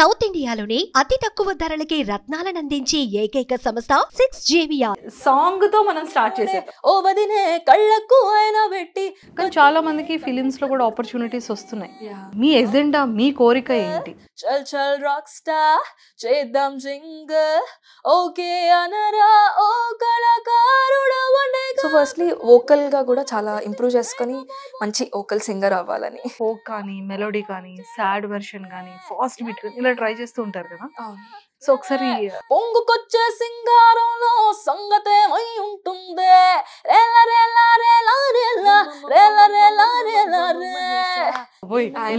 South ఇండియాలోని అతి తక్కువ ధరలకి రత్నాలను అందించే ఏకైక సంస్థ సిక్స్ జేవియా సాంగ్ తో మనం స్టార్ట్ చేసాం ఓ వదినే కళ్ళకు ఆయన పెట్టి కానీ చాలా మందికి ఫిలిమ్స్ లో కూడా ఆపర్చునిటీస్ వస్తున్నాయి మీ ఎజెండా మీ కోరిక ఏంటి చల్ చల్ రాక్ స్టార్ చేద్దాం జింగ్ ఓకే అనరా ఓ కళాకారుడు సో ఫస్ట్లీ వోకల్ గా కూడా చాలా ఇంప్రూవ్ చేసుకొని మంచి వోకల్ సింగర్ అవ్వాలని ఫోక్ కానీ మెలోడీ కానీ సాడ్ వెర్షన్ కానీ ఫాస్ట్ బీట్ ఇలా ట్రై చేస్తూ ఉంటారు కదా సో ఒకసారి పొంగుకొచ్చే సింగారంలో సంగతే వై ఉంటుందే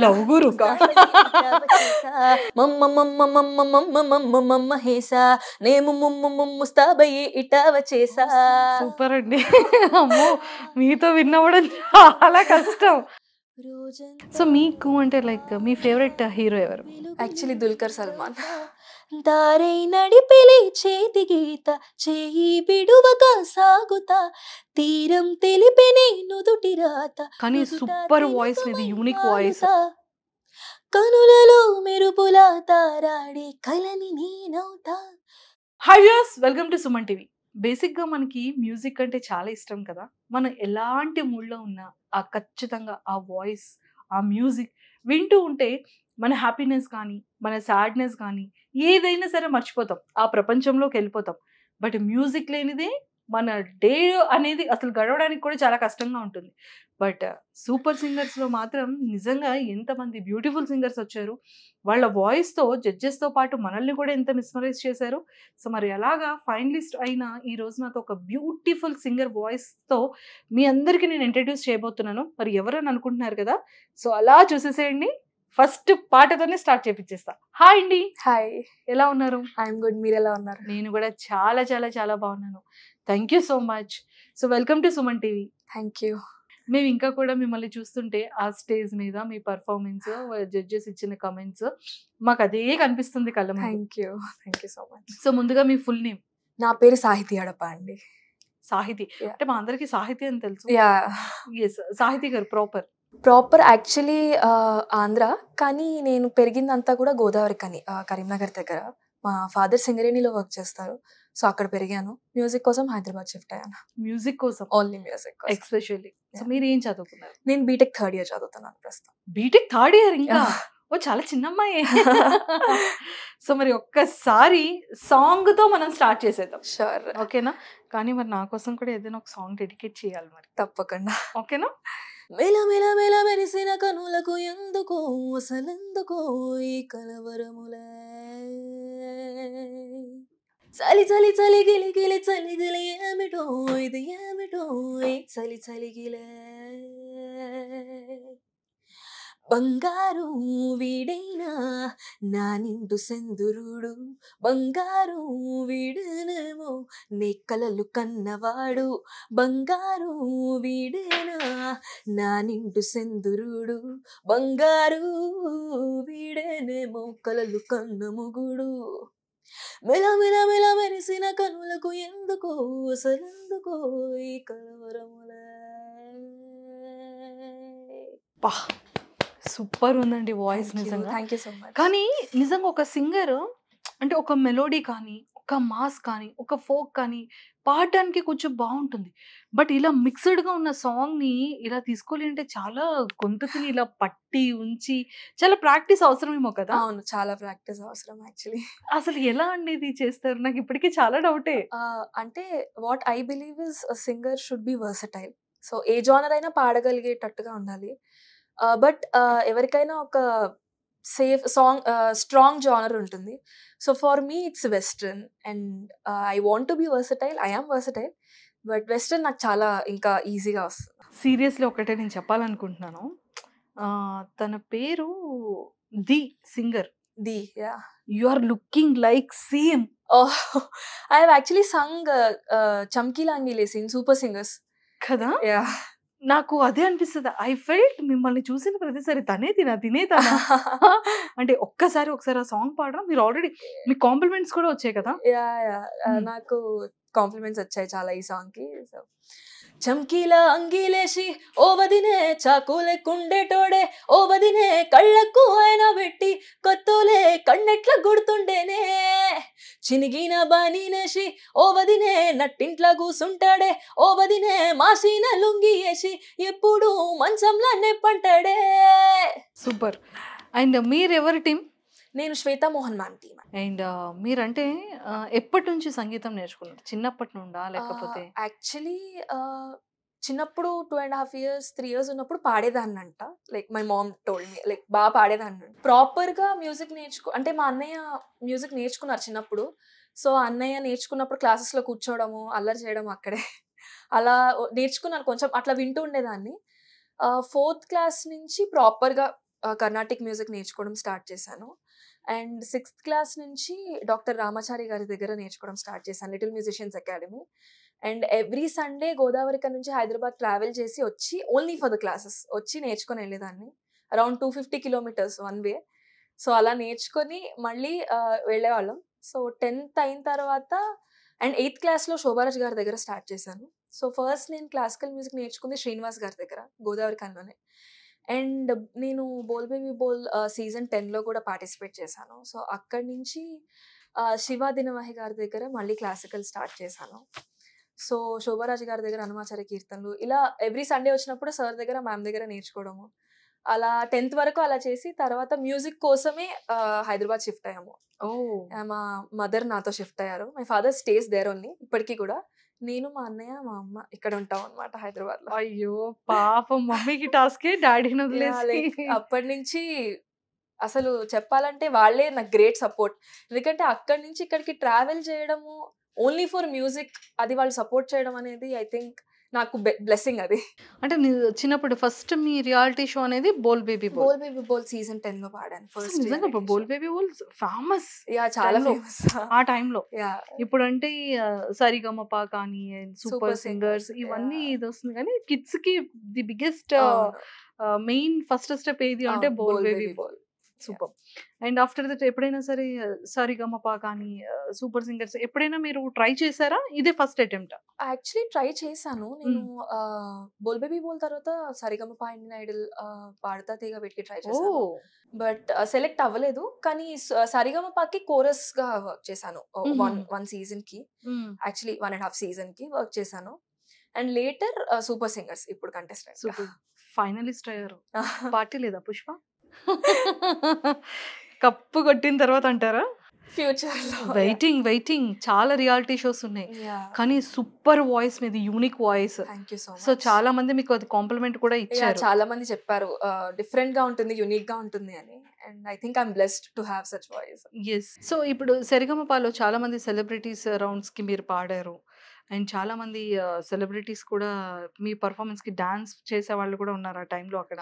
లవ్ గురు మమ్మ మమ్మ మమ్మ మమ్మ మమ్మ మమ్మ హేసా ముమ్ము చేసా సూపర్ అండి అమ్మో మీతో విన్నవడం చాలా కష్టం సో మీకు అంటే లైక్ మీ ఫేవరెట్ హీరో ఎవరు యాక్చువల్లీ దుల్కర్ సల్మాన్ దారై నడిపిలి చేతి గీత చేయి బిడువక సాగుతా తీరం తెలిపిని నుదుటి రాత కానీ సూపర్ వాయిస్ ఇది యూనిక్ వాయిస్ కనులలో మెరుపులా తారాడే కలని నేనవుతా hi welcome to Suman TV బేసిక్గా మనకి మ్యూజిక్ అంటే చాలా ఇష్టం కదా మనం ఎలాంటి మూడ్లో ఉన్నా ఆ ఖచ్చితంగా ఆ వాయిస్ ఆ మ్యూజిక్ వింటూ ఉంటే మన హ్యాపీనెస్ కానీ మన సాడ్నెస్ కానీ ఏదైనా సరే మర్చిపోతాం ఆ ప్రపంచంలోకి వెళ్ళిపోతాం బట్ మ్యూజిక్ లేనిదే మన డే అనేది అసలు గడవడానికి కూడా చాలా కష్టంగా ఉంటుంది బట్ సూపర్ సింగర్స్లో మాత్రం నిజంగా ఎంతమంది బ్యూటిఫుల్ సింగర్స్ వచ్చారు వాళ్ళ వాయిస్తో జడ్జెస్తో పాటు మనల్ని కూడా ఎంత మిస్మరైజ్ చేశారు సో మరి ఎలాగా ఫైనలిస్ట్ అయిన ఈ రోజు నాతో ఒక బ్యూటిఫుల్ సింగర్ వాయిస్తో మీ అందరికీ నేను ఇంట్రడ్యూస్ చేయబోతున్నాను మరి ఎవరని అనుకుంటున్నారు కదా సో అలా చూసేసేయండి ఫస్ట్ పాటతోనే స్టార్ట్ చేపించేస్తా హాయ్ అండి హాయ్ ఎలా ఉన్నారు ఐఎమ్ గుడ్ మీరు ఎలా ఉన్నారు నేను కూడా చాలా చాలా చాలా బాగున్నాను thank you so much so welcome to Suman TV thank you మేము ఇంకా కూడా మిమ్మల్ని చూస్తుంటే ఆ స్టేజ్ మీద మీ పర్ఫార్మెన్స్ జడ్జెస్ ఇచ్చిన కమెంట్స్ మాకు అదే కనిపిస్తుంది కళ thank you thank you so much so ముందుగా మీ ఫుల్ నేమ్ నా పేరు సాహితీ అడప అండి సాహితీ అంటే మా అందరికి సాహితీ అని తెలుసు సాహితి గారు ప్రాపర్ ప్రాపర్ యాక్చువల్లీ ఆంధ్ర కానీ నేను పెరిగిందంతా కూడా గోదావరి కానీ కరీంనగర్ దగ్గర మా ఫాదర్ సింగరేణిలో వర్క్ చేస్తారు సో అక్కడ పెరిగాను మ్యూజిక్ కోసం హైదరాబాద్ షిఫ్ట్ అయ్యాను మ్యూజిక్ కోసం ఓన్లీ మ్యూజిక్ ఎక్స్పెషల్లీ సో మీరు ఏం చదువుకున్నారు నేను బీటెక్ థర్డ్ ఇయర్ చదువుతున్నాను ప్రస్తుతం బీటెక్ థర్డ్ ఇయర్ ఇంకా ఓ చాలా చిన్న అమ్మాయి సో మరి ఒక్కసారి సాంగ్ తో మనం స్టార్ట్ చేసేద్దాం షూర్ ఓకేనా కానీ మరి నా కోసం కూడా ఏదైనా ఒక సాంగ్ డెడికేట్ చేయాలి మరి తప్పకుండా ఓకేనా మెల మెల మెల మెరిసిన కనులకు ఎందుకో ఎందుకో ఈ కలవరములే చలి చలి చలి గిలి గిలి చలి గిలి ఏమిటో ఇది ఏమిటో చలి చలి గిలే బంగారు వీడైనా నా నిండు సెందురుడు బంగారు వీడనేమో నీ కలలు కన్నవాడు బంగారు వీడేనా నా నిండు సెందురుడు బంగారు వీడేనేమో కలలు కన్నముగుడు మెల మెల మెరిసిన కనులకు ఎందుకో అసలెందుకో ఈ పా సూపర్ ఉందండి వాయిస్ నిజంగా థ్యాంక్ యూ సో మచ్ కానీ నిజంగా ఒక సింగర్ అంటే ఒక మెలోడీ కానీ ఒక మాస్ కానీ ఒక ఫోక్ కానీ పాడటానికి కొంచెం బాగుంటుంది బట్ ఇలా మిక్స్డ్గా ఉన్న సాంగ్ని ఇలా అంటే చాలా గొంతుకుని ఇలా పట్టి ఉంచి చాలా ప్రాక్టీస్ అవసరమేమో కదా అవును చాలా ప్రాక్టీస్ అవసరం యాక్చువల్లీ అసలు ఎలా అండి ఇది చేస్తారు నాకు ఇప్పటికీ చాలా డౌటే అంటే what I believe is singer should be versatile so ఏ జానర్ అయినా పాడగలిగేటట్టుగా ఉండాలి బట్ ఎవరికైనా ఒక సేఫ్ సాంగ్ స్ట్రాంగ్ జానర్ ఉంటుంది so far me it's western and I want to be versatile I am versatile but western నాకు చాలా ఇంకా ఈజీగా వస్తుంది సీరియస్లీ ఒకటే నేను చెప్పాలనుకుంటున్నాను తన పేరు the singer the ya you are looking like same I have actually sung చమ్కీ లాంగిలే సీన్ సూపర్ సింగర్స్ కదా యా నాకు అదే అనిపిస్తుంది ఐ ఫెల్ట్ మిమ్మల్ని చూసిన ప్రతిసారి తనే తినా తినే తన అంటే ఒక్కసారి ఒకసారి ఆ సాంగ్ పాడడం మీరు ఆల్రెడీ మీ కాంప్లిమెంట్స్ కూడా వచ్చాయి కదా నాకు కాంప్లిమెంట్స్ వచ్చాయి చాలా ఈ సాంగ్ కి సో చమ్కీలా అంగీలేసి ఓ వదినే చాకులే కుండేటోడే ఓ వదినే కళ్ళకు ఆయన పెట్టి కొత్తోలే కన్నెట్ల గుర్తుండేనే చినిగిన బానీనేసి ఓ వదినే నట్టింట్లా కూసుంటాడే ఓ వదినే మాసిన లుంగి వేసి ఎప్పుడు మంచంలా నెప్పంటాడే సూపర్ అండ్ మీరెవరి టీం నేను Shweta Mohan ma'am team and మీరంటే ఎప్పటి నుంచి సంగీతం నేర్చుకున్నారు చిన్నప్పటి నుండా లేకపోతే యాక్చువల్లీ చిన్నప్పుడు two and half years three years ఉన్నప్పుడు పాడేదాన్ని అంట like my mom told me like బాగా పాడేదాన్ని ప్రాపర్గా మ్యూజిక్ నేర్చుకు అంటే మా అన్నయ్య మ్యూజిక్ నేర్చుకున్నారు చిన్నప్పుడు సో అన్నయ్య నేర్చుకున్నప్పుడు క్లాసెస్లో కూర్చోవడము అల్లరి చేయడం అక్కడే అలా నేర్చుకున్నాను కొంచెం అట్లా వింటూ ఉండేదాన్ని ఫోర్త్ క్లాస్ నుంచి ప్రాపర్గా కర్ణాటిక్ మ్యూజిక్ నేర్చుకోవడం స్టార్ట్ చేశాను అండ్ సిక్స్త్ క్లాస్ నుంచి డాక్టర్ రామాచారి గారి దగ్గర నేర్చుకోవడం స్టార్ట్ చేశాను little musicians academy and every Sunday Godavari నుంచి హైదరాబాద్ ట్రావెల్ చేసి వచ్చి ఓన్లీ ఫర్ ద క్లాసెస్ వచ్చి నేర్చుకొని వెళ్ళేదాన్ని around two fifty kilometres one way so అలా నేర్చుకొని మళ్ళీ వెళ్ళేవాళ్ళం సో టెన్త్ అయిన తర్వాత అండ్ ఎయిత్ క్లాస్లో శోభారాజ్ గారి దగ్గర స్టార్ట్ చేశాను సో ఫస్ట్ నేను క్లాసికల్ మ్యూజిక్ నేర్చుకుంది శ్రీనివాస్ గారి దగ్గర గోదావరి కన్లోనే అండ్ నేను బోల్ బేబీ బోల్ సీజన్ టెన్లో కూడా పార్టిసిపేట్ చేశాను సో అక్కడి నుంచి శివ దినవాహి గారి దగ్గర మళ్ళీ క్లాసికల్ స్టార్ట్ చేశాను సో శోభారాజు గారి దగ్గర హనుమాచార్య కీర్తనలు ఇలా ఎవ్రీ సండే వచ్చినప్పుడు సార్ దగ్గర మ్యామ్ దగ్గర నేర్చుకోవడము అలా టెన్త్ వరకు అలా చేసి తర్వాత మ్యూజిక్ కోసమే హైదరాబాద్ షిఫ్ట్ అయ్యాము మా మదర్ నాతో షిఫ్ట్ అయ్యారు my father stays there only ఇప్పటికీ కూడా నేను మా అన్నయ్య మా అమ్మ ఇక్కడ ఉంటాం అనమాట హైదరాబాద్ లో అయ్యో పాపం మమ్మీకి టాస్క్ డాడీని వదిలేసి అప్పటి నుంచి అసలు చెప్పాలంటే వాళ్ళే నాకు గ్రేట్ సపోర్ట్ ఎందుకంటే అక్కడి నుంచి ఇక్కడికి ట్రావెల్ చేయడము ఓన్లీ ఫర్ మ్యూజిక్ అది వాళ్ళు సపోర్ట్ చేయడం అనేది ఐ థింక్ నాకు బ్లెస్సింగ్ అది అంటే చిన్నప్పుడు ఫస్ట్ మీ రియాలిటీ షో అనేది Bol baby Bol baby Bol season ten లో పాడాను first Bol baby Bol famous ya చాలా ఫేమస్ ఆ టైంలో లో ఇప్పుడు అంటే సరిగమప కానీ సూపర్ సింగర్స్ ఇవన్నీ ఇది వస్తుంది కానీ కిడ్స్ కి the biggest main first step ఏది అంటే Bol baby Bol super and after that ఎప్పుడైనా సరే సరిగమప కానీ సూపర్ సింగర్స్ ఎప్పుడైనా మీరు ట్రై చేశారా ఇదే ఫస్ట్ అటెంప్ట్ యాక్చువల్లీ ట్రై చేశాను నేను బోల్బేబీ బోల్ తర్వాత సరిగమప ఇండియన్ ఐడల్ పాడతా తీగ పెట్టి ట్రై చేశాను బట్ సెలెక్ట్ అవ్వలేదు కానీ సరిగమపకి కోరస్ గా వర్క్ చేశాను వన్ వన్ సీజన్ కి actually one and half season కి వర్క్ చేశాను అండ్ లేటర్ సూపర్ సింగర్స్ ఇప్పుడు కంటెస్టెంట్ ఫైనలిస్ట్ అయ్యారు పార్టీ లేదా పుష్ప కప్పు కొట్టిన తర్వాత అంటారా ఫ్యూచర్ వెయిటింగ్ వెయిటింగ్ చాలా రియాలిటీ షోస్ ఉన్నాయి కానీ సూపర్ వాయిస్ మీది యూనిక్ వాయిస్ సో చాలా మంది మీకు అది కాంప్లిమెంట్ కూడా ఇచ్చారు చాలా మంది చెప్పారు డిఫరెంట్ గా ఉంటుంది యూనిక్ గా ఉంటుంది అని and I think I'm blessed to have such voice yes so ఇప్పుడు పాలో చాలా మంది సెలబ్రిటీస్ రౌండ్స్ కి మీరు పాడారు అండ్ చాలా మంది సెలబ్రిటీస్ కూడా మీ పర్ఫార్మెన్స్ కి డాన్స్ చేసే వాళ్ళు కూడా ఉన్నారు ఆ టైంలో అక్కడ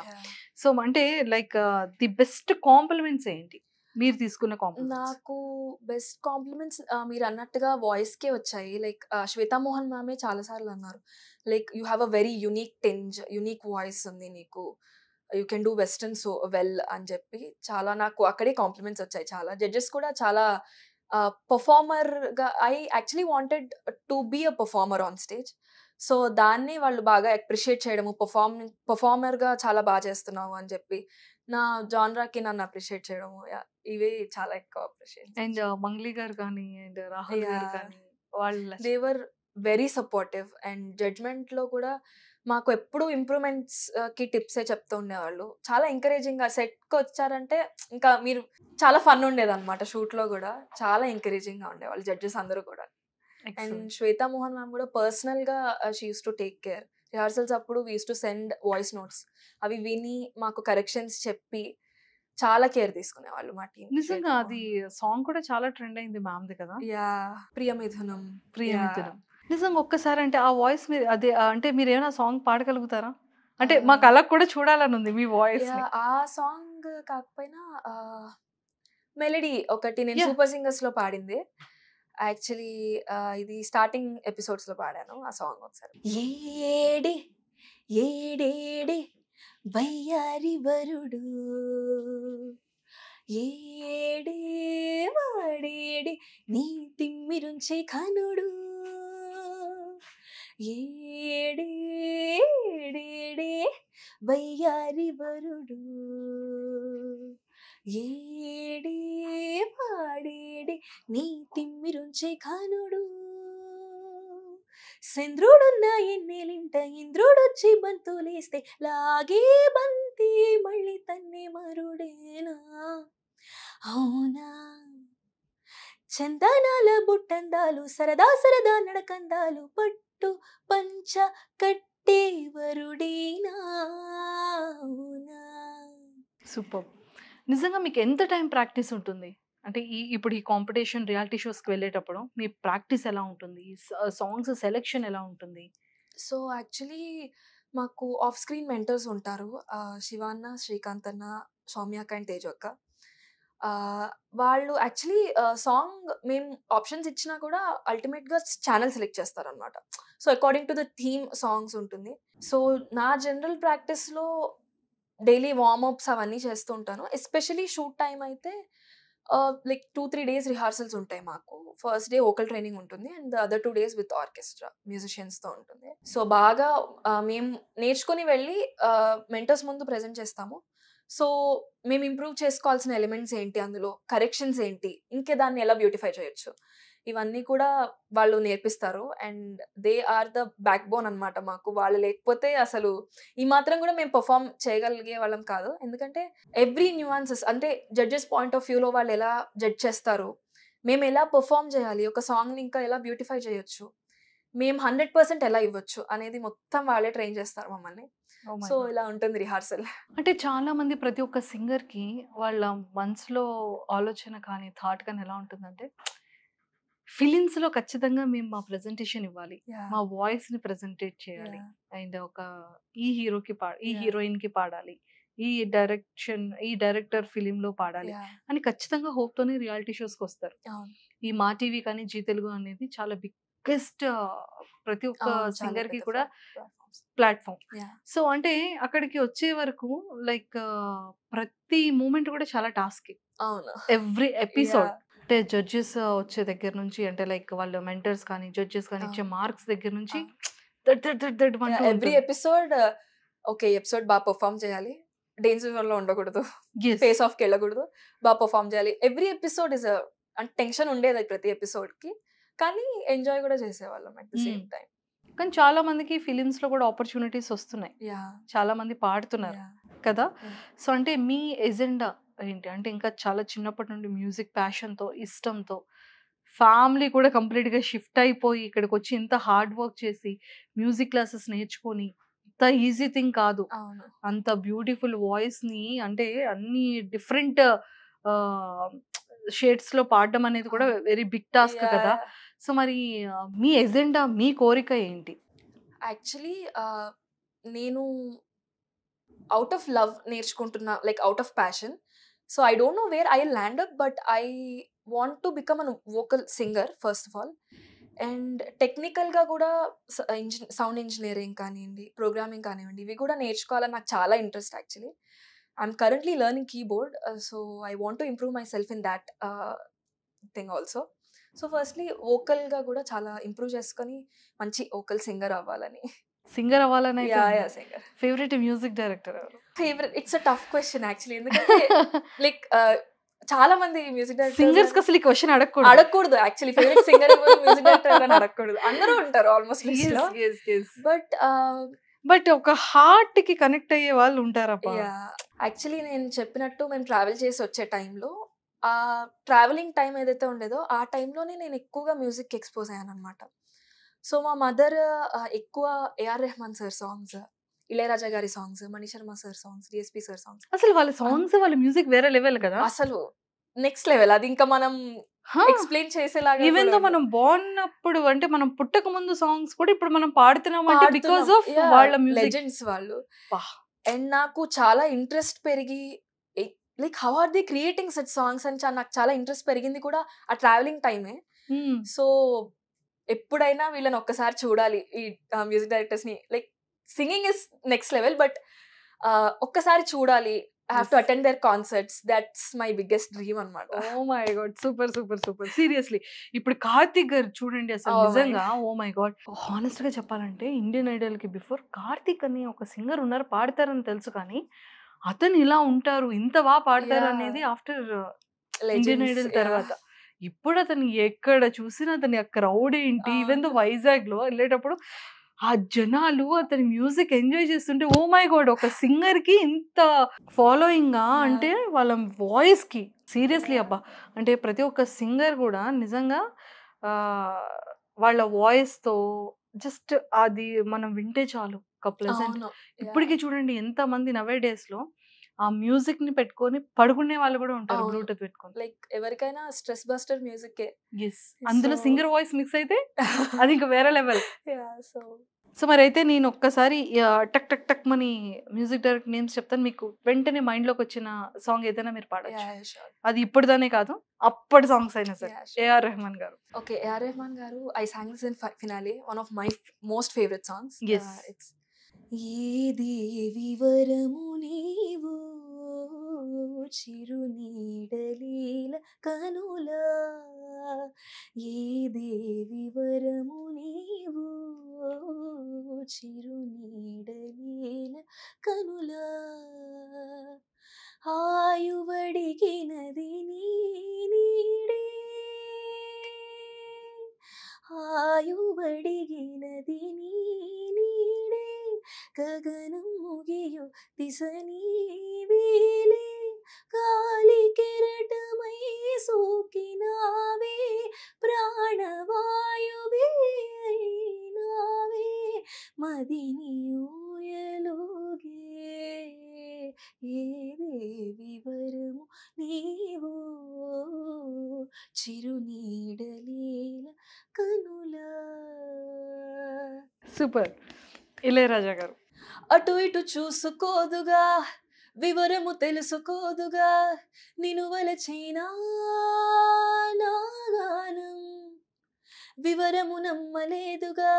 సో అంటే లైక్ ది బెస్ట్ కాంప్లిమెంట్స్ ఏంటి మీరు తీసుకున్న కాంప్లిమెంట్ నాకు బెస్ట్ కాంప్లిమెంట్స్ మీరు అన్నట్టుగా వాయిస్ కే వచ్చాయి లైక్ శ్వేతా మోహన్ చాలా సార్లు అన్నారు like you have a very unique tinge unique voice ఉంది నీకు you can do western so well అని చెప్పి చాలా నాకు అక్కడే కాంప్లిమెంట్స్ వచ్చాయి చాలా జడ్జెస్ కూడా చాలా పర్ఫార్మర్గా I actually wanted to be a performer on stage so దాన్ని వాళ్ళు బాగా అప్రిషియేట్ చేయడము పర్ఫార్మ్ పర్ఫార్మర్గా చాలా బాగా చేస్తున్నావు అని చెప్పి నా జాన్రాకి నన్ను అప్రిషియేట్ చేయడము ఇవే చాలా ఎక్కువ అప్రిషియేట్ అండ్ మంగ్లీ గారు కానీ అండ్ రాహుల్ గారు కానీ వాళ్ళు దేవర్ వెరీ సపోర్టివ్ అండ్ జడ్జ్మెంట్లో కూడా మాకు ఎప్పుడు ఇంప్రూవ్మెంట్స్ కి ఏ చెప్తూ ఉండేవాళ్ళు చాలా ఎంకరేజింగ్ సెట్ కి వచ్చారంటే ఇంకా మీరు చాలా ఫన్ ఉండేది అనమాట షూట్ లో కూడా చాలా ఎంకరేజింగ్ గా ఉండేవాళ్ళు జడ్జెస్ అందరూ కూడా అండ్ శ్వేతా మోహన్ మ్యామ్ కూడా పర్సనల్ గా she used to take care rehearsals అప్పుడు we to send voice notes అవి విని మాకు కరెక్షన్స్ చెప్పి చాలా కేర్ తీసుకునే వాళ్ళు మా టీం నిజంగా అది సాంగ్ కూడా చాలా ట్రెండ్ అయింది మ్యామ్ది కదా యా ప్రియమిథునం ప్రియమిథునం నిజంగా ఒక్కసారి అంటే ఆ వాయిస్ మీరు అదే అంటే మీరు ఏమైనా సాంగ్ పాడగలుగుతారా అంటే మాకు అలా కూడా చూడాలని ఉంది మీ వాయిస్ ఆ సాంగ్ కాకపోయినా మెలడీ ఒకటి నేను సూపర్ సింగర్స్ లో పాడింది యాక్చువల్లీ ఇది స్టార్టింగ్ ఎపిసోడ్స్ లో పాడాను ఆ సాంగ్ ఒకసారి ఏడి ఏడేడి వయ్యారి వరుడు ఏడే వాడేడి నీ తిమ్మిరుంచే కనుడు ఏడేడేడే వయ్యారి వరుడు ఏడే పాడేడే నీ తిమ్మిరుంచే ఘనుడు చంద్రుడున్న ఎన్నెలింట ఇంద్రుడొచ్చి బంతులేస్తే లాగే బంతి మళ్ళీ తన్నే మరుడేనా అవునా చందనాల బుట్టందాలు సరదా సరదా నడకందాలు పట్టు కట్టు పంచ కట్టేవరుడేనా సూపర్ నిజంగా మీకు ఎంత టైం ప్రాక్టీస్ ఉంటుంది అంటే ఈ ఇప్పుడు ఈ కాంపిటీషన్ రియాలిటీ షోస్కి వెళ్ళేటప్పుడు మీ ప్రాక్టీస్ ఎలా ఉంటుంది సాంగ్స్ సెలెక్షన్ ఎలా ఉంటుంది సో యాక్చువల్లీ మాకు ఆఫ్ స్క్రీన్ మెంటర్స్ ఉంటారు శివాన్న శ్రీకాంత్ అన్న సౌమ్యాక అండ్ తేజక్క వాళ్ళు యాక్చువల్లీ సాంగ్ మేము ఆప్షన్స్ ఇచ్చినా కూడా అల్టిమేట్గా ఛానల్ సెలెక్ట్ చేస్తారనమాట so according to the theme songs ఉంటుంది సో నా జనరల్ ప్రాక్టీస్లో డైలీ వార్మప్స్ అవన్నీ చేస్తూ ఉంటాను ఎస్పెషలీ షూట్ టైం అయితే like two three days rehearsals ఉంటాయి మాకు ఫస్ట్ డే ఓకల్ ట్రైనింగ్ ఉంటుంది and other two days with orchestra మ్యూజిషియన్స్తో ఉంటుంది సో బాగా మేము నేర్చుకుని వెళ్ళి మెంటర్స్ ముందు ప్రజెంట్ చేస్తాము సో మేము ఇంప్రూవ్ చేసుకోవాల్సిన ఎలిమెంట్స్ ఏంటి అందులో కరెక్షన్స్ ఏంటి ఇంకే దాన్ని ఎలా బ్యూటిఫై చేయొచ్చు ఇవన్నీ కూడా వాళ్ళు నేర్పిస్తారు and they are the backbone అనమాట మాకు వాళ్ళు లేకపోతే అసలు ఈ మాత్రం కూడా మేము పర్ఫామ్ చేయగలిగే వాళ్ళం కాదు ఎందుకంటే ఎవ్రీ న్యూఆన్సెస్ అంటే జడ్జెస్ పాయింట్ ఆఫ్ వ్యూలో వాళ్ళు ఎలా జడ్జ్ చేస్తారు మేము ఎలా పర్ఫామ్ చేయాలి ఒక సాంగ్ని ఇంకా ఎలా బ్యూటిఫై చేయొచ్చు మేము హండ్రెడ్ పర్సెంట్ ఎలా ఇవ్వచ్చు అనేది మొత్తం వాళ్ళే ట్రైన్ చేస్తారు మమ్మల్ని సో ఇలా ఉంటుంది రిహార్సల్ అంటే చాలా మంది ప్రతి ఒక్క సింగర్ కి వాళ్ళ మనసులో ఆలోచన కానీ థాట్ కానీ ఎలా ఉంటుందంటే ఫిలిమ్స్ లో ఖచ్చితంగా మేము మా ప్రెజెంటేషన్ ఇవ్వాలి మా వాయిస్ ని ప్రెజెంటేట్ చేయాలి అండ్ ఒక ఈ హీరోకి పా ఈ హీరోయిన్ కి పాడాలి ఈ డైరెక్షన్ ఈ డైరెక్టర్ ఫిలిం లో పాడాలి అని ఖచ్చితంగా హోప్ తోనే రియాలిటీ షోస్ కి వస్తారు ఈ మా టీవీ కానీ జీ తెలుగు అనేది చాలా బిగ్ బిగ్గెస్ట్ ప్రతి ఒక్క సింగర్ కి కూడా ప్లాట్ఫామ్ సో అంటే అక్కడికి వచ్చే వరకు లైక్ ప్రతి మూమెంట్ కూడా చాలా టాస్క్ ఎవ్రీ ఎపిసోడ్ అంటే జడ్జెస్ వచ్చే దగ్గర నుంచి అంటే లైక్ వాళ్ళు మెంటర్స్ కానీ జడ్జెస్ కానీ ఇచ్చే మార్క్స్ దగ్గర నుంచి ఎవ్రీ ఎపిసోడ్ ఓకే ఎపిసోడ్ బాగా పర్ఫామ్ చేయాలి డేంజర్ లో ఉండకూడదు ఫేస్ ఆఫ్ కి వెళ్ళకూడదు బాగా పర్ఫామ్ చేయాలి ఎవ్రీ ఎపిసోడ్ ఇస్ అంటే టెన్షన్ ఉండేది ప్రతి ఎపిసోడ్ కి కానీ ఎంజాయ్ కూడా చేసేవాళ్ళం అట్ ద సేమ్ టైం కానీ చాలా మందికి ఫిలిమ్స్ లో కూడా ఆపర్చునిటీస్ వస్తున్నాయి చాలా మంది పాడుతున్నారు కదా సో అంటే మీ ఎజెండా ఏంటి అంటే ఇంకా చాలా చిన్నప్పటి నుండి మ్యూజిక్ ప్యాషన్తో ఇష్టంతో ఫ్యామిలీ కూడా కంప్లీట్గా షిఫ్ట్ అయిపోయి ఇక్కడికి వచ్చి ఇంత హార్డ్ వర్క్ చేసి మ్యూజిక్ క్లాసెస్ నేర్చుకొని ఇంత ఈజీ థింగ్ కాదు అంత బ్యూటిఫుల్ వాయిస్ని అంటే అన్ని డిఫరెంట్ షేడ్స్లో పాడడం అనేది కూడా వెరీ బిగ్ టాస్క్ కదా సో మరి మీ ఎజెండా మీ కోరిక ఏంటి యాక్చువల్లీ నేను అవుట్ ఆఫ్ లవ్ నేర్చుకుంటున్నా like out of passion so I don't know where I land up but I want to become an vocal singer first of all and టెక్నికల్గా కూడా ఇంజి సౌండ్ ఇంజనీరింగ్ కానివ్వండి programming కానివ్వండి ఇవి కూడా నేర్చుకోవాలని నాకు చాలా interest actually I'm currently learning keyboard so I want to improve my self in that thing also so firstly వోకల్గా కూడా చాలా ఇంప్రూవ్ చేసుకొని మంచి వోకల్ సింగర్ అవ్వాలని సింగర్ అవ్వాలని singer favourite music director favourite it's a tough question actually ఎందుకంటే like చాలా మంది మ్యూజిక్ డైరెక్టర్ సింగర్స్ అసలు ఈ క్వశ్చన్ అడగకూడదు అడగకూడదు actually favourite singer music director అని అడగకూడదు అందరూ ఉంటారు ఆల్మోస్ట్ బట్ బట్ ఒక హార్ట్ కి కనెక్ట్ అయ్యే వాళ్ళు ఉంటారా యాక్చువల్లీ నేను చెప్పినట్టు మేము ట్రావెల్ చేసి వచ్చే టైంలో ఆ ట్రావెలింగ్ టైం ఏదైతే ఉండేదో ఆ టైంలోనే నేను ఎక్కువగా మ్యూజిక్కి ఎక్స్పోజ్ అయ్యాను అనమాట సో మా మదర్ ఎక్కువ AR Rahman sir songs Ilaiyaraaja గారి songs Sharma sir songs DSP sir songs అసలు వాళ్ళ సాంగ్స్ వాళ్ళ మ్యూజిక్ వేరే లెవెల్ కదా అసలు నెక్స్ట్ లెవెల్ అది ఇంకా మనం ఎక్స్ప్లెయిన్ చేసేలాగా ఈవెన్ దో మనం బాగున్నప్పుడు అంటే మనం పుట్టక ముందు సాంగ్స్ కూడా ఇప్పుడు మనం పాడుతున్నాం అంటే బికాస్ ఆఫ్ వాళ్ళ లెజెండ్స్ వాళ్ళు అండ్ నాకు చాలా ఇంట్రెస్ట్ పెరిగి like how are they creating such songs అని నాకు చాలా ఇంట్రెస్ట్ పెరిగింది కూడా ఆ ట్రావెలింగ్ టైమే సో ఎప్పుడైనా వీళ్ళని ఒక్కసారి చూడాలి ఈ మ్యూజిక్ డైరెక్టర్స్ ని like singing is next level but ఒక్కసారి చూడాలి I have to attend their concerts that's my biggest dream అనమాట oh my god super super super seriously ఇప్పుడు కార్తిక్ గారు చూడండి అసలు oh నిజంగా ఓ మై గాడ్ హానెస్ట్ గా చెప్పాలంటే ఇండియన్ ఐడల్ కి బిఫోర్ కార్తిక్ అని ఒక సింగర్ ఉన్నారు పాడతారని తెలుసు కానీ అతను ఇలా ఉంటారు ఇంత బాగా పాడతారు అనేది ఆఫ్టర్ ఇండియన్ ఐడల్ తర్వాత ఇప్పుడు అతను ఎక్కడ చూసినా అతని ఆ క్రౌడ్ ఏంటి ఈవెన్ దో వైజాగ్ లో వెళ్ళేటప్పుడు ఆ జనాలు అతని మ్యూజిక్ ఎంజాయ్ చేస్తుంటే ఓ మై గాడ్ ఒక సింగర్ కి ఇంత ఫాలోయింగ్ అంటే వాళ్ళ వాయిస్ కి సీరియస్లీ అబ్బా అంటే ప్రతి ఒక్క సింగర్ కూడా నిజంగా వాళ్ళ వాయిస్తో జస్ట్ అది మనం వింటే చాలు ఒక ప్లెజెంట్ ఇప్పటికీ చూడండి ఎంత మంది నవే డేస్ లో ఆ మ్యూజిక్ ని పెట్టుకొని పడుకునే వాళ్ళు కూడా ఉంటారు బ్లూటూత్ పెట్టుకొని లైక్ ఎవరికైనా స్ట్రెస్ బస్టర్ మ్యూజిక్ అందులో సింగర్ వాయిస్ మిక్స్ అయితే అది ఇంకా వేరే లెవెల్ సో మరి అయితే నేను ఒక్కసారి టక్ టక్ టక్ మని మ్యూజిక్ డైరెక్టర్ నేమ్స్ చెప్తాను మీకు వెంటనే మైండ్ లోకి వచ్చిన సాంగ్ ఏదైనా మీరు పాడ అది ఇప్పుడుదానే కాదు అప్పటి సాంగ్స్ అయినా సరే ఏఆర్ రెహమాన్ గారు okay AR Rahman garu I songs in finale one of my most favourite songs it's a దేవి వరము నీవు చిరునీడలీల కనులా ఏ దేవి వరము నీవు చిరునీడలీల కనులా ఆయువడిగినది నీడే ఆయువడిగినది నీ ഗഗനം മുകിയോ ദിശ നീവീലേ കാലി കിരടമൈ സൂക്കിനാവേ പ്രാണവായുവേ മദിനിയൂയലോകേ ఏ దేవి వరము నీవో చిరునీడలీల కనుల సూపర్ ఇళయరాజా గారు అటు ఇటు చూసుకోదుగా వివరము తెలుసుకోదుగా నిను వలచైనా వివరము నమ్మలేదుగా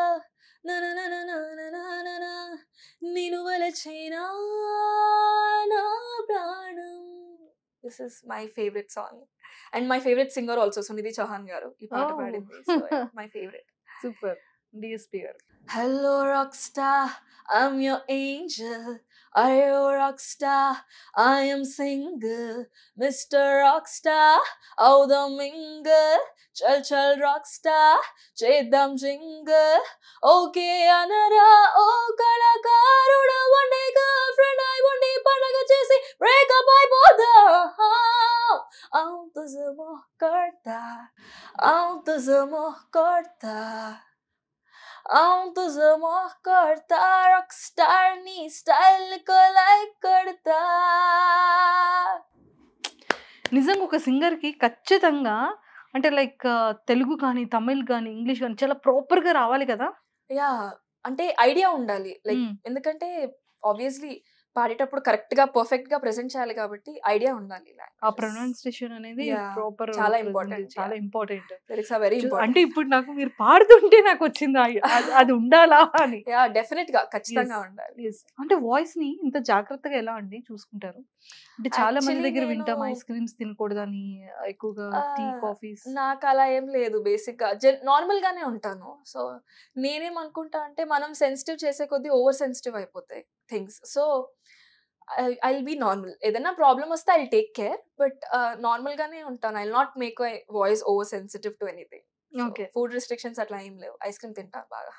ప్రాణం is my favourite song and my favourite singer also Sunidhi Chauhan garu ఈ పాట oh. పాడింది my favourite super DSP garu Hello, Rockstar, I'm your angel. Are you a rockstar? I am single. Mr. Rockstar, అవుదాం oh, mingle. Chal chal, rockstar, చేద్దాం jingle. Okay, Anara, okay అనరా ఓ కళాకారుడు ఉండే girl friend అయి ఉండి పండగ చేసి బ్రేకప్ అయిపోదాం అవుతు జమో కడతా the జమో కడతా స్టార్ करता స్టైల్ स्टाईल లైక్ करता నిజంగా ఒక సింగర్కి ఖచ్చితంగా అంటే లైక్ తెలుగు కానీ తమిళ్ కానీ ఇంగ్లీష్ కానీ చాలా ప్రాపర్గా రావాలి కదా యా అంటే ఐడియా ఉండాలి లైక్ hmm. ఎందుకంటే ఆబ్వియస్లీ పాడేటప్పుడు కరెక్ట్ గా పర్ఫెక్ట్ గా ప్రెసెంట్ చేయాలి కాబట్టి ఐడియా ఉండాలి ఆ ప్రొనౌన్సియేషన్ అనేది ప్రాపర్ చాలా ఇంపార్టెంట్ చాలా important lyrics are very important అంటే ఇప్పుడు నాకు మీరు పాడుతుంటే నాకు వచ్చింది అది ఉండాలా అని యా డెఫినెట్ గా ఖచ్చితంగా ఉండాలి అంటే వాయిస్ ని ఇంత జాగ్రత్తగా ఎలా అండి చూసుకుంటారు అంటే చాలా మంది దగ్గర వింటాం ఐస్ క్రీమ్స్ తినకూడదని ఎక్కువగా టీ కాఫీస్ నాకు అలా ఏం లేదు బేసిక్ గా నార్మల్ గానే ఉంటాను సో నేనేమనుకుంటా అంటే మనం సెన్సిటివ్ చేసే కొద్దీ ఓవర్ సెన్సిటివ్ అయిపోతాయి things so I be normal ఏదైనా ప్రాబ్లం వస్తే ఐ టేక్ కేర్ బట్ నార్మల్గానే ఉంటాను I not make I voice over sensitive to anything okay food restrictions అట్లా ఏం లేవు ఐస్ క్రీమ్ తింటాను బాగా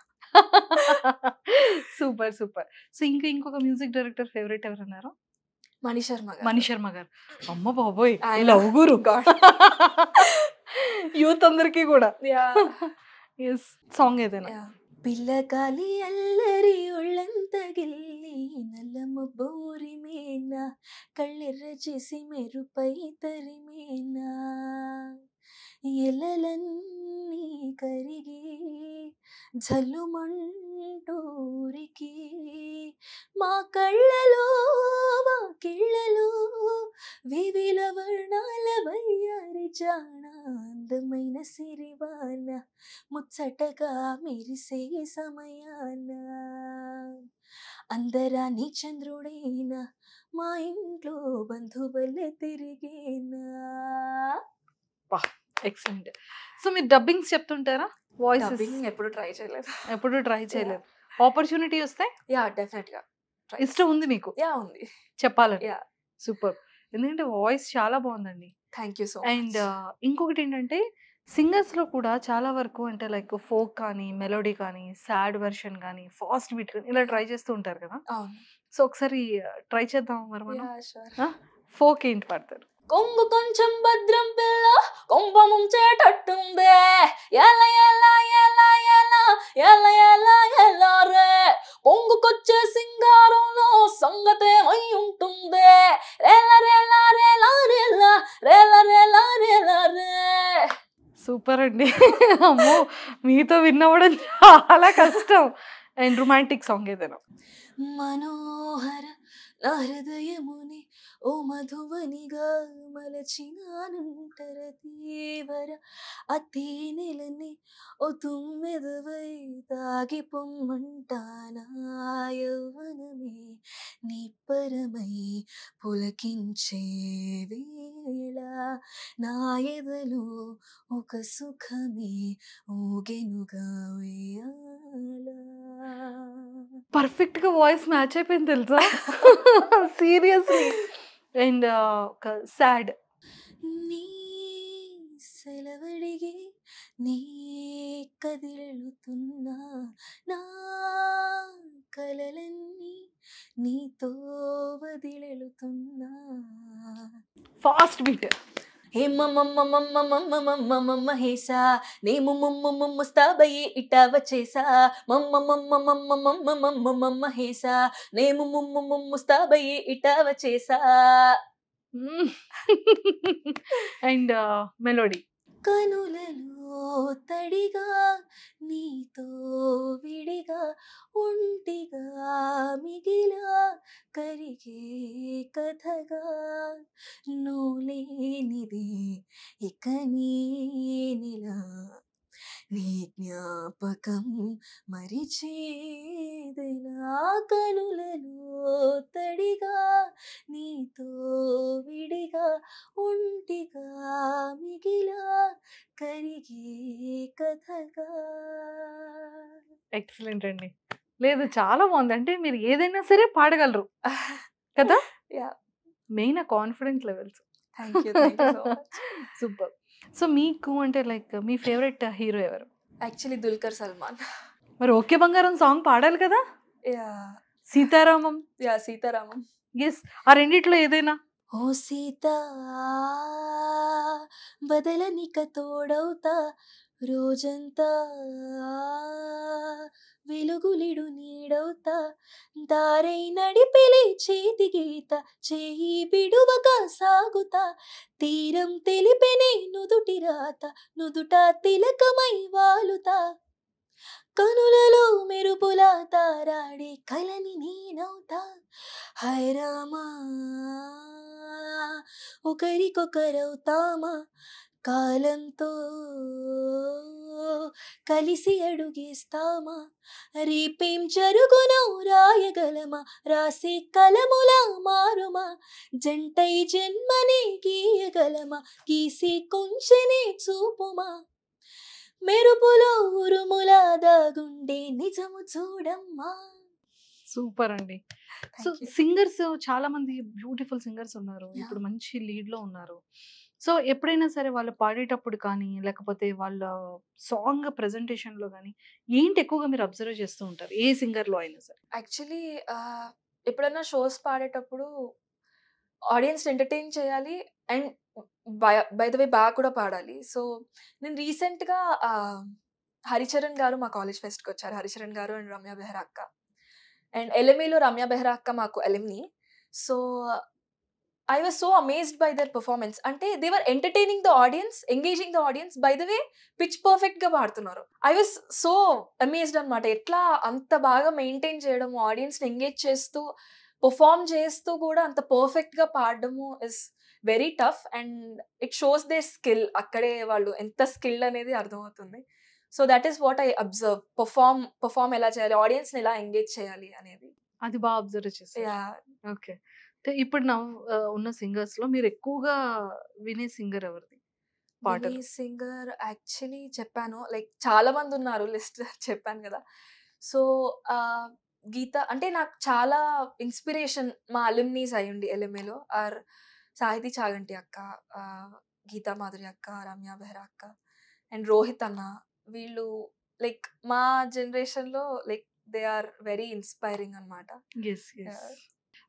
సూపర్ సూపర్ సో ఇంకా ఇంకొక మ్యూజిక్ డైరెక్టర్ ఫేవరెట్ ఎవరన్నారు మణి శర్మ మణి శర్మ గారు అమ్మ బాబోయ్ ఐ లవ్ గురు యూత్ అందరికీ కూడా సాంగ్ ఏదైనా పిల్లకాలి అల్లరి ఒళ్ళంతగిల్లి నలము బోరిమేనా కళ్ళెర్ర చేసి మెరుపై తరిమేనా ఎలలన్నీ కరిగి జల్లుమంటూరికి మా కళ్ళలో మా కిళ్ళలో వివిల వర్ణాల వయ్యారి జానా అందమైన సిరివాన ముచ్చటగా మెరిసే సమయాన అందరాని చంద్రుడైనా మా ఇంట్లో బంధువులే తిరిగేనా ఎక్సలెంట్ సో మీరు డబ్బింగ్స్ చెప్తుంటారా వాయిస్ ఎప్పుడు ట్రై చేయలేదు ఎప్పుడు ట్రై చేయలేదు ఆపర్చునిటీ వస్తే యా డెఫినెట్ గా ఇష్టం ఉంది మీకు యా ఉంది చెప్పాలని యా సూపర్ ఎందుకంటే వాయిస్ చాలా బాగుందండి థ్యాంక్ యూ సో అండ్ ఇంకొకటి ఏంటంటే సింగర్స్ లో కూడా చాలా వరకు అంటే లైక్ ఫోక్ కానీ మెలోడీ కానీ సాడ్ వెర్షన్ కానీ ఫాస్ట్ బీట్ కానీ ఇలా ట్రై చేస్తూ ఉంటారు కదా సో ఒకసారి ట్రై uh, చేద్దాం మరి ఫోక్ ఏంటి పడతారు కొంగు కొంచెం భద్రం పిల్ల ముంచేటట్టుందే ఎలా ఎలా ఎలా ఎలా ఎలా ఎలా ఎలా రే కొంగుకొచ్చే సింగారంలో సంగతేమై ఉంటుందే రేలా రేలా రేలా రేలా రేలా రేలా రేలా రే సూపర్ అండి అమ్మో మీతో విన్నవడం చాలా కష్టం అండ్ రొమాంటిక్ సాంగ్ ఏదైనా మనోహర నా హృదయముని ఓ మధువనిగా మలచినానంతర తీవర అతి నెలని ఓ తుమ్మెదవై తాగి పొమ్మంటానాయవనమే నీ పరమై పులకించే వేళ నాయదలో ఒక సుఖమే ఊగెనుగా వేయా పర్ఫెక్ట్గా వాయిస్ మ్యాచ్ అయిపోయింది తెలుసా సీరియస్లీ అండ్ ఒక సాడ్ నీ సెలవడిగి నీ కదిలెళుతున్నా నా కలలన్నీ నీతో వదిలెళుతున్నా ఫాస్ట్ బీట్ హేమమ్మమ్మమ్మమ్మమ్మమ్మమ్మ హేసా నేము మమ్మ ముస్తాబయ్యి ఇటా వచ్చేసా మమ్మ మమ్మ మమ్మ మమ్మ మమ్మ మమ్మ హేసా నేము ముమ్మ ముస్తాబయ్యి ఇటా వచ్చేసా అండ్ మెలోడీ కనులలో తడిగా నీతో విడిగా ఒంటిగా మిగిలా కరిగే కథగా నువ్వు లేనిది ఇక నేనిలా నీ జ్ఞాపకం మరిచేదనా కనులలో తడిగా నీతో విడిగా ఉంటిగా మిగిలా కరిగే కథగా ఎక్సలెంట్ అండి లేదు చాలా బాగుంది అంటే మీరు ఏదైనా సరే పాడగలరు కదా మెయిన్ ఆ కాన్ఫిడెంట్ లెవెల్స్ సూపర్ సో మీకు అంటే లైక్ మీ ఫేవరెట్ హీరో ఎవరు యాక్చువల్లీ దుల్కర్ సల్మాన్ మరి ఓకే బంగారం సాంగ్ పాడాలి కదా సీతారామం యా సీతారామం ఎస్ ఆ రెండిట్లో ఏదైనా ఓ సీత బదలనిక తోడవుతా రోజంతా వెలుగులిడు నీడవుత దారై నడిపెలే చేతి గీత చేయి బిడువక సాగుతా తీరం తెలిపెనే నుదుటి రాత నుదుట తిలకమై వాలుతా కనులలో మెరుపులా తారాడే కలని నేనవుత హైరామా ఒకరికొకరవుతామా కాలంతో కలిసి అడుగేస్తామా రేపేం జరుగునో రాయగలమా రాసే కలముల మారుమా జంటై జన్మనే గీయగలమా గీసి కొంచెనే చూపుమా మెరుపులో ఉరుములా దాగుండే నిజము చూడమ్మా సూపర్ అండి సో సింగర్స్ చాలా మంది బ్యూటిఫుల్ సింగర్స్ ఉన్నారు ఇప్పుడు మంచి లీడ్ లో ఉన్నారు సో ఎప్పుడైనా సరే వాళ్ళు పాడేటప్పుడు కానీ లేకపోతే వాళ్ళ సాంగ్ ప్రజెంటేషన్లో కానీ ఏంటి ఎక్కువగా మీరు అబ్జర్వ్ చేస్తూ ఉంటారు ఏ సింగర్లో అయినా సరే యాక్చువల్లీ ఎప్పుడైనా షోస్ పాడేటప్పుడు ఆడియన్స్ ఎంటర్టైన్ చేయాలి and by by the way బాగా కూడా పాడాలి సో నేను రీసెంట్గా హరిచరణ్ గారు మా కాలేజ్ ఫెస్ట్కి వచ్చారు హరిచరణ్ గారు అండ్ రమ్య బెహ్రా అక్క అండ్ ఎలమీలో రమ్య బెహ్రా అక్క మాకు ఎలిమ్ని so I was so amazed by their performance అంటే they were entertaining the audience engaging the audience by the way pitch perfect గా పాడుతున్నారు ఐ వాజ్ సో అమేజ్డ్ అనమాట ఎట్లా అంత బాగా మెయింటైన్ చేయడము ఆడియన్స్ని ఎంగేజ్ చేస్తూ పర్ఫామ్ చేస్తూ కూడా అంత పర్ఫెక్ట్ గా పాడడము is very tough and it shows the skill అక్కడే వాళ్ళు ఎంత స్కిల్ అనేది అర్థమవుతుంది so that is what I observe perform perform ఎలా చేయాలి ఆడియన్స్ని ఎలా ఎంగేజ్ చేయాలి అనేది అది బాగా అబ్జర్వ్ చేసి ఓకే అంటే ఇప్పుడు నవ్ ఉన్న సింగర్స్ లో మీరు ఎక్కువగా వినే సింగర్ ఎవరిది పాటలు సింగర్ యాక్చువల్లీ చెప్పాను లైక్ చాలా మంది ఉన్నారు లిస్ట్ చెప్పాను కదా సో గీత అంటే నాకు చాలా ఇన్స్పిరేషన్ మా అలుమ్నీస్ అయ్యండి ఎల్ఎంఏలో ఆర్ సాహితి చాగంటి అక్క గీతా మాధురి అక్క రమ్య బెహ్రా అక్క అండ్ రోహిత్ అన్న వీళ్ళు లైక్ మా జనరేషన్లో like they are very inspiring అనమాట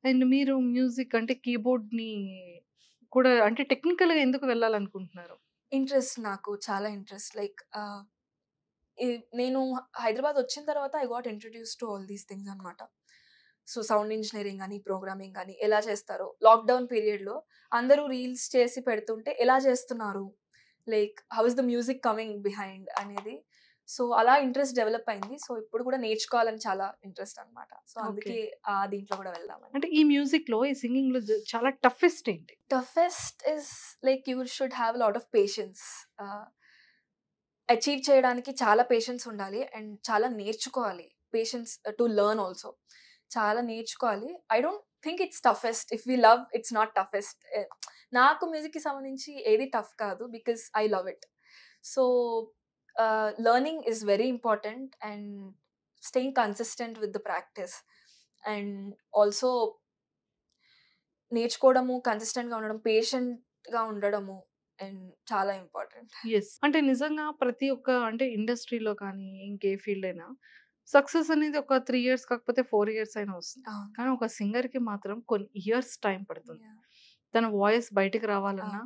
అండ్ మీరు మ్యూజిక్ అంటే కీబోర్డ్ని కూడా అంటే టెక్నికల్గా ఎందుకు వెళ్ళాలనుకుంటున్నారు ఇంట్రెస్ట్ నాకు చాలా ఇంట్రెస్ట్ లైక్ నేను హైదరాబాద్ వచ్చిన తర్వాత I got introduce to all these things అనమాట సో సౌండ్ ఇంజనీరింగ్ అని ప్రోగ్రామింగ్ అని ఎలా చేస్తారో లాక్డౌన్ పీరియడ్లో అందరూ రీల్స్ చేసి పెడుతుంటే ఎలా చేస్తున్నారు like how is the music coming behind అనేది సో అలా ఇంట్రెస్ట్ డెవలప్ అయింది సో ఇప్పుడు కూడా నేర్చుకోవాలని చాలా ఇంట్రెస్ట్ అనమాట సో అందుకే ఆ దీంట్లో కూడా వెళ్దాం అంటే ఈ మ్యూజిక్ లో ఈ సింగింగ్ లో చాలా టఫెస్ట్ ఏంటి toughest is like you should have lot of patience achieve చేయడానికి చాలా పేషెన్స్ ఉండాలి అండ్ చాలా నేర్చుకోవాలి పేషెన్స్ టు లర్న్ ఆల్సో చాలా నేర్చుకోవాలి I don't think it's toughest if we love it's not toughest నాకు మ్యూజిక్కి సంబంధించి ఏది టఫ్ కాదు because I love it so learning is very important and staying consistent with the practice and also నేర్చుకోవడము కన్సిస్టెంట్గా ఉండడం పేషెంట్గా ఉండడము అండ్ చాలా ఇంపార్టెంట్ ఎస్ అంటే నిజంగా ప్రతి ఒక్క అంటే ఇండస్ట్రీలో కానీ ఇంకే ఫీల్డ్ అయినా సక్సెస్ అనేది ఒక త్రీ ఇయర్స్ కాకపోతే ఫోర్ ఇయర్స్ అయినా వస్తుంది కానీ ఒక సింగర్కి మాత్రం కొన్ని ఇయర్స్ టైం పడుతుంది తన వాయిస్ బయటకు రావాలన్నా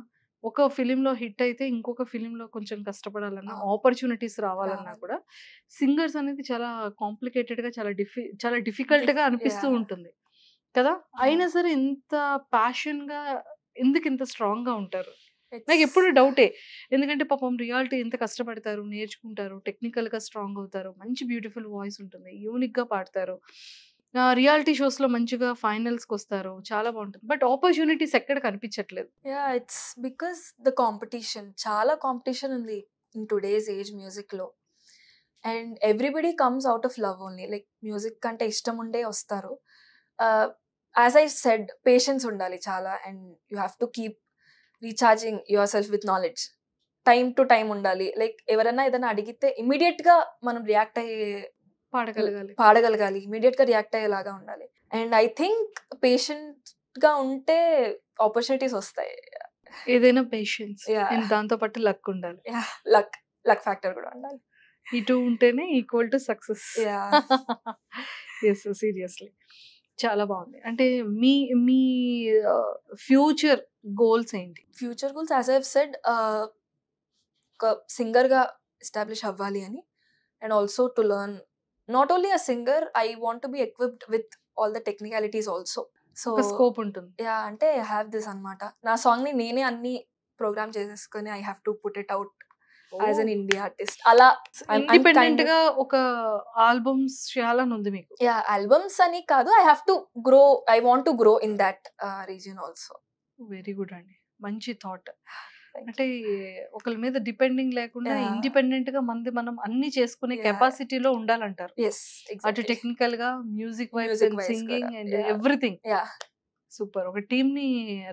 ఒక ఫిలింలో హిట్ అయితే ఇంకొక ఫిలింలో కొంచెం కష్టపడాలన్నా ఆపర్చునిటీస్ రావాలన్నా కూడా సింగర్స్ అనేది చాలా కాంప్లికేటెడ్గా చాలా డిఫి చాలా డిఫికల్ట్గా అనిపిస్తూ ఉంటుంది కదా అయినా సరే ఇంత ప్యాషన్గా ఎందుకు ఇంత స్ట్రాంగ్గా ఉంటారు నాకు ఎప్పుడు డౌటే ఎందుకంటే పాపం రియాలిటీ ఎంత కష్టపడతారు నేర్చుకుంటారు టెక్నికల్గా స్ట్రాంగ్ అవుతారు మంచి బ్యూటిఫుల్ వాయిస్ ఉంటుంది యూనిక్గా పాడతారు రియాలిటీ షోస్ లో మంచిగా ఫైనల్స్ వస్తారు చాలా బాగుంటుంది బట్ ఆపర్చునిటీస్ ఎక్కడ కనిపించట్లేదు yeah it's because the competition చాలా కాంపిటీషన్ ఉంది ఇన్ టుడేస్ ఏజ్ మ్యూజిక్ లో and everybody comes out of love only like music కంటే ఇష్టం ఉండే వస్తారు యాజ్ ఐ సెడ్ పేషెన్స్ ఉండాలి చాలా and you have to keep recharging your self with knowledge time to time ఉండాలి like ఎవరైనా ఏదైనా అడిగితే ఇమీడియట్గా మనం రియాక్ట్ అయ్యే పాడగలగాలి పాడగలగాలి ఇమీడియట్ గా రియాక్ట్ అయ్యేలాగా ఉండాలి అండ్ ఐ థింక్ పేషెంట్ గా ఉంటే ఆపర్చునిటీస్ వస్తాయి ఏదైనా పేషెన్స్ దాంతో పాటు లక్ ఉండాలి లక్ లక్ ఫ్యాక్టర్ కూడా ఉండాలి ఇటు ఉంటేనే equal to success yes seriously చాలా బాగుంది అంటే మీ మీ ఫ్యూచర్ గోల్స్ ఏంటి future goals as I've said ఒక సింగర్గా ఎస్టాబ్లిష్ అవ్వాలి అని and also to learn not only a singer I want be equipped with all the technicalities also so scope ఉంటుంది యా అంటే ఐ హ్యావ్ దిస్ అనమాట నా song ని నేనే అన్ని ప్రోగ్రామ్ చేసేసుకుని I have to put it out as an India artist అలా independent గా ఒక ఆల్బమ్స్ చేయాలని ఉంది మీకు యా ఆల్బమ్స్ అని కాదు I have to grow I want to grow in that region also very good అండి మంచి థాట్ అంటే ఒకరి మీద డిపెండింగ్ లేకుండా ఇండిపెండెంట్ గా మంది మనం అన్ని చేసుకునే కెపాసిటీలో ఉండాలంటారు అటు టెక్నికల్ గా music wise singing and everything super ఒక టీమ్ ని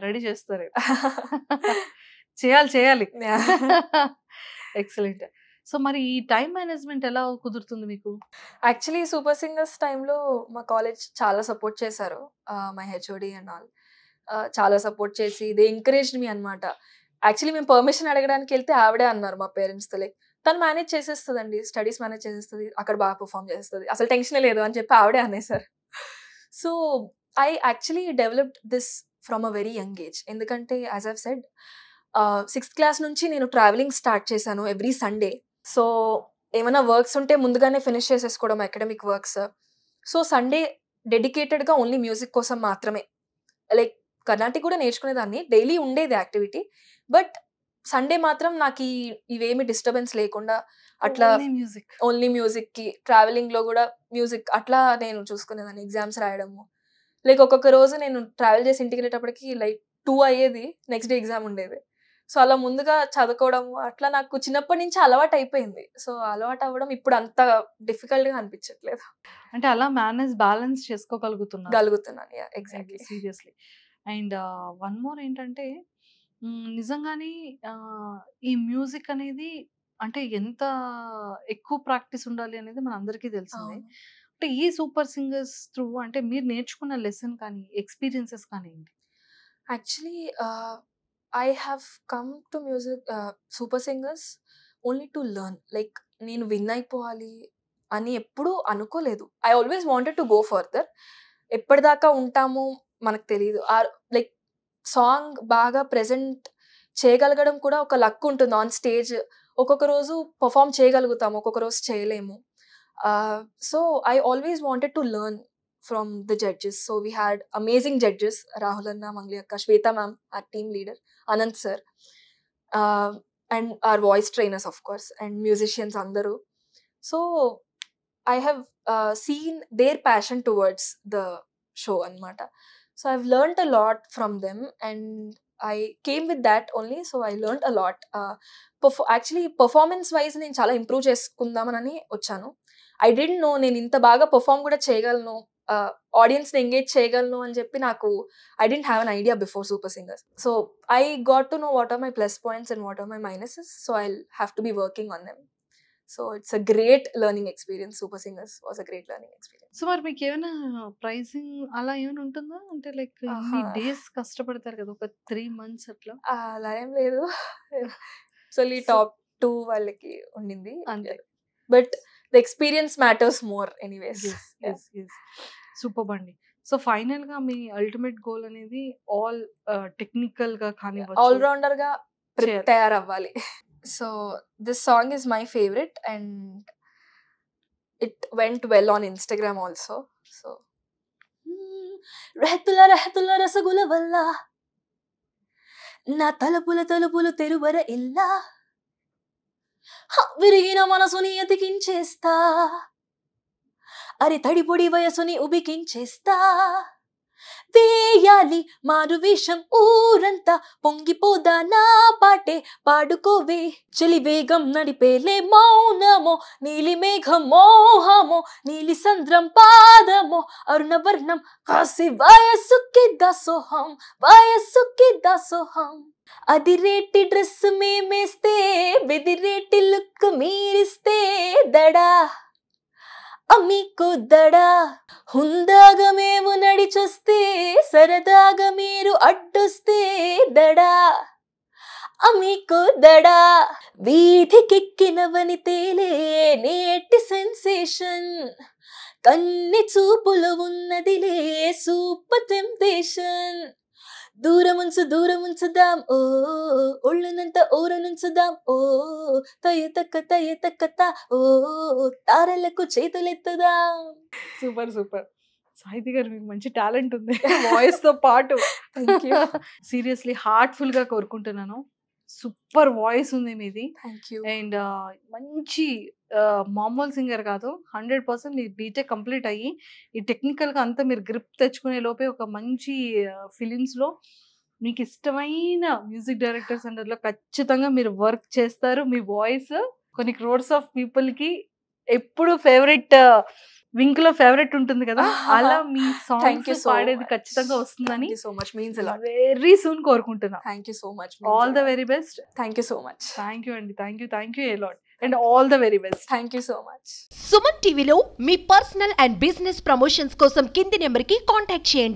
రెడీ చేస్తారు చేయాలి చేయాలి ఎక్సలెంట్ సో మరి ఈ టైం మేనేజ్మెంట్ ఎలా కుదురుతుంది మీకు యాక్చువల్లీ సూపర్ సింగర్స్ టైంలో మా కాలేజ్ చాలా సపోర్ట్ చేశారు మై హెచ్ఓడి అండ్ ఆల్ చాలా సపోర్ట్ చేసి దే ఎంకరేజ్డ్ మీ అనమాట యాక్చువల్లీ మేము పర్మిషన్ అడగడానికి వెళ్తే ఆవిడే అన్నారు మా పేరెంట్స్తో లైక్ తను మేనేజ్ చేసేస్తుందండి స్టడీస్ మేనేజ్ చేసేస్తుంది అక్కడ బాగా పర్ఫామ్ చేస్తుంది అసలు టెన్షన్ లేదు అని చెప్పి ఆవిడే sir so I actually developed this from a very young age ఎందుకంటే as I've said sixth class నుంచి నేను ట్రావెలింగ్ స్టార్ట్ చేశాను ఎవ్రీ సండే సో ఏమైనా వర్క్స్ ఉంటే ముందుగానే ఫినిష్ చేసేసుకోవడం అకాడమిక్ వర్క్స్ సో సండే డెడికేటెడ్గా ఓన్లీ మ్యూజిక్ కోసం మాత్రమే లైక్ కర్ణాటిక్ కూడా నేర్చుకునేదాన్ని డైలీ ఉండేది యాక్టివిటీ బట్ సండే మాత్రం నాకు ఈ ఇవేమి డిస్టర్బెన్స్ లేకుండా అట్లా మ్యూజిక్ ఓన్లీ మ్యూజిక్ కి ట్రావెలింగ్ లో కూడా మ్యూజిక్ అట్లా నేను చూసుకునేదాన్ని ఎగ్జామ్స్ రాయడము లైక్ ఒక్కొక్క రోజు నేను ట్రావెల్ చేసి ఇంటికి వెళ్ళేటప్పటికి లైక్ టూ అయ్యేది నెక్స్ట్ డే ఎగ్జామ్ ఉండేది సో అలా ముందుగా చదువుకోవడం అట్లా నాకు చిన్నప్పటి నుంచి అలవాటు అయిపోయింది సో అలవాటు అవ్వడం ఇప్పుడు అంత డిఫికల్ట్ గా అనిపించట్లేదు అంటే అలా మేనేజ్ బ్యాలెన్స్ చేసుకోగలుగుతున్నా గలుగుతున్నాను exactly seriously and one more ఏంటంటే నిజంగానే ఈ మ్యూజిక్ అనేది అంటే ఎంత ఎక్కువ ప్రాక్టీస్ ఉండాలి అనేది మనందరికీ అందరికీ తెలిసింది అంటే ఈ సూపర్ సింగర్స్ త్రూ అంటే మీరు నేర్చుకున్న లెసన్ కానీ, ఎక్స్‌పీరియన్సెస్ కానీ ఏంటి? Actually I have come to music super singers only to learn. Like నేను విన్ అయిపోవాలి అని ఎప్పుడూ అనుకోలేదు. I always wanted to go further. ఎప్పటిదాకా ఉంటామో మనకు తెలీదు. ఆర్ లైక్ సాంగ్ బాగా ప్రజెంట్ చేయగలగడం కూడా ఒక లక్ ఉంటుంది ఆన్ స్టేజ్ ఒక్కొక్క రోజు పర్ఫామ్ చేయగలుగుతాము ఒక్కొక్క రోజు చేయలేము so I always wanted to learn from the judges so we had amazing judges Rahul అన్న మంగ్లీ అక్క Shweta ma'am our team leader Anant sir and our voice trainers of course and musicians అందరూ so I have seen their passion towards the show అనమాట so I learned a lot from them and I came with that only so I learn a lot perform actually performance wise నేను చాలా improve చేసుకుందామని వచ్చాను I dent no నేను ఇంత బాగా perform కూడా చేయగలను ఆడియన్స్ని ఎంగేజ్ చేయగలను అని చెప్పి నాకు I didn't have an idea before super singers so I got to know what are my plus points and what are my minuses so I have to be working on them so it's a great learning experience super singers was a great learning experience so మరి మీకు ఏమైనా pricing అలా ఏమైనా ఉంటుందా అంటే like days కష్టపడతారు కదా ఒక త్రీ మంత్స్ అట్లా అలా ఏం లేదు సో ఈ టాప్ టూ వాళ్ళకి ఉండింది అంతే but the experience matters more anyways super బండి సో ఫైనల్ గా మీ అల్టిమేట్ గోల్ అనేది ఆల్ టెక్నికల్ గా కానీ ఆల్ రౌండర్ గా తయారవ్వాలి so this song is my favourite and it went well on Instagram also so రహతుల రహతుల రసగుల వల్ల నా తలుపుల తలుపులు తెరువర ఇల్లా విరిగిన మనసుని ఎతికించేస్తా అరి తడిపొడి వయసుని ఉబికించేస్తా వేయాలి మారు వేషం ఊరంతా పొంగిపోదా నా పాటే పాడుకోవే చలి వేగం నడిపేలే మౌనమో నీలి మేఘం మోహమో నీలి సంద్రం పాదమో అరుణవర్ణం కాసి వయస్సుకి దసోహం వయస్సుకి దసోహం అదిరేటి డ్రెస్ మేమేస్తే బెదిరేటి లుక్ మీరిస్తే దడా అమ్మి కుద్దడా హుందాగా మేము నడిచొస్తే సరదాగా మీరు అడ్డొస్తే దడా అమీకు దడా వీధికెక్కిన తేలే నేటి సెన్సేషన్ కన్ని చూపులు ఉన్నదిలే సూపర్ టెంప్టేషన్ దూరముంచు దూరముంచుదాం ఓ ఒళ్ళునంత ఓరనుంచుదాం ఓ తయ తక్క తయ తక్క ఓ తారలకు చేతులెత్తుదాం సూపర్ సూపర్ సాహితి గారు మీకు మంచి టాలెంట్ ఉంది వాయిస్ తో పాటు సీరియస్లీ హార్ట్ఫుల్ గా కోరుకుంటున్నాను సూపర్ వాయిస్ ఉంది మీది అండ్ మంచి మామూలు సింగర్ కాదు హండ్రెడ్ పర్సెంట్ మీ బీటెక్ కంప్లీట్ అయ్యి ఈ టెక్నికల్గా అంతా మీరు గ్రిప్ తెచ్చుకునే లోపే ఒక మంచి ఫిలిమ్స్లో మీకు ఇష్టమైన మ్యూజిక్ డైరెక్టర్స్ అండర్లో ఖచ్చితంగా మీరు వర్క్ చేస్తారు మీ వాయిస్ కొన్ని క్రోడ్స్ ఆఫ్ పీపుల్కి ఎప్పుడు ఫేవరెట్ వింక్ లో ఫేవరెట్ ఉంటుంది కదా అలా మీ సాంగ్ పాడేది ఖచ్చితంగా వస్తుందని సో మచ్ మీన్స్ అలా వెరీ సూన్ కోరుకుంటున్నా thank you so much all the very best thank you so much thank you అండి thank you thank you a lot and all the very best thank you so much Suman టీవీలో మీ personal and business promotions కోసం కింది నెంబర్కి contact చేయండి